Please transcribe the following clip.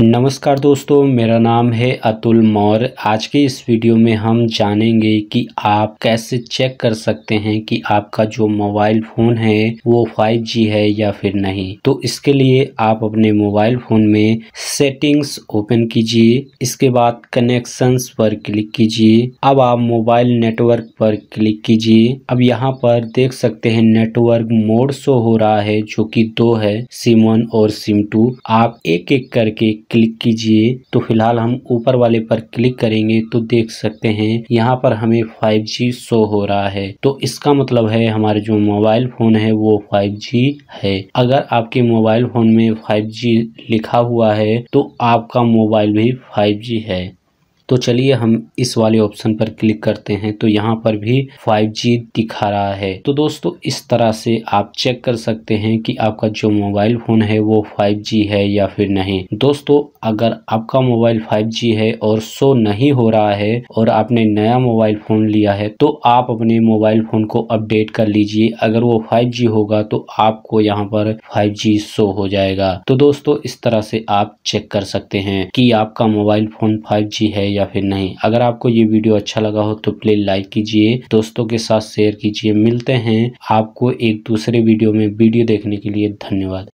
नमस्कार दोस्तों मेरा नाम है अतुल मौर्य आज के इस वीडियो में हम जानेंगे कि आप कैसे चेक कर सकते हैं कि आपका जो मोबाइल फ़ोन है वो 5G है या फिर नहीं तो इसके लिए आप अपने मोबाइल फ़ोन में सेटिंग्स ओपन कीजिए इसके बाद कनेक्शंस पर क्लिक कीजिए अब आप मोबाइल नेटवर्क पर क्लिक कीजिए अब यहाँ पर देख सकते हैं नेटवर्क मोड शो हो रहा है जो की दो है सिम वन और सिम टू आप एक एक करके क्लिक कीजिए तो फिलहाल हम ऊपर वाले पर क्लिक करेंगे तो देख सकते हैं यहाँ पर हमें 5G शो हो रहा है तो इसका मतलब है हमारे जो मोबाइल फोन है वो 5G है अगर आपके मोबाइल फोन में 5G लिखा हुआ है तो आपका मोबाइल भी 5G है तो चलिए हम इस वाले ऑप्शन पर क्लिक करते हैं तो यहाँ पर भी 5G दिखा रहा है तो दोस्तों इस तरह से आप चेक कर सकते हैं कि आपका जो मोबाइल फ़ोन है वो 5G है या फिर नहीं दोस्तों अगर आपका मोबाइल 5G है और शो नहीं हो रहा है और आपने नया मोबाइल फ़ोन लिया है तो आप अपने मोबाइल फ़ोन को अपडेट कर लीजिए अगर वो फाइव होगा तो आपको यहाँ पर फाइव शो हो जाएगा तो दोस्तों इस तरह से आप चेक कर सकते हैं कि आपका मोबाइल फ़ोन फाइव है या फिर नहीं अगर आपको ये वीडियो अच्छा लगा हो तो प्लीज लाइक कीजिए दोस्तों के साथ शेयर कीजिए मिलते हैं आपको एक दूसरे वीडियो में वीडियो देखने के लिए धन्यवाद